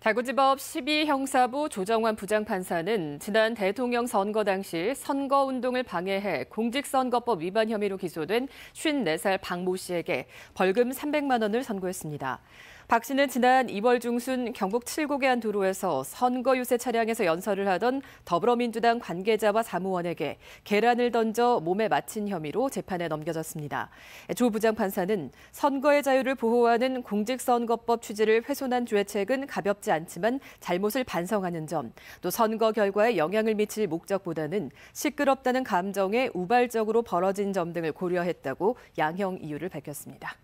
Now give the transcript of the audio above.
다구지법 12형사부 조정환 부장판사는 지난 대통령 선거 당시 선거운동을 방해해 공직선거법 위반 혐의로 기소된 54살 박 모 씨에게 벌금 300만 원을 선고했습니다. 박 씨는 지난 2월 중순 경북 칠곡의 한 도로에서 선거 유세 차량에서 연설을 하던 더불어민주당 관계자와 사무원에게 계란을 던져 몸에 맞힌 혐의로 재판에 넘겨졌습니다. 조 부장판사는 선거의 자유를 보호하는 공직선거법 취지를 훼손한 죄책은 가볍지 않지만 잘못을 반성하는 점, 또 선거 결과에 영향을 미칠 목적보다는 시끄럽다는 감정에 우발적으로 벌어진 점 등을 고려했다고 양형 이유를 밝혔습니다.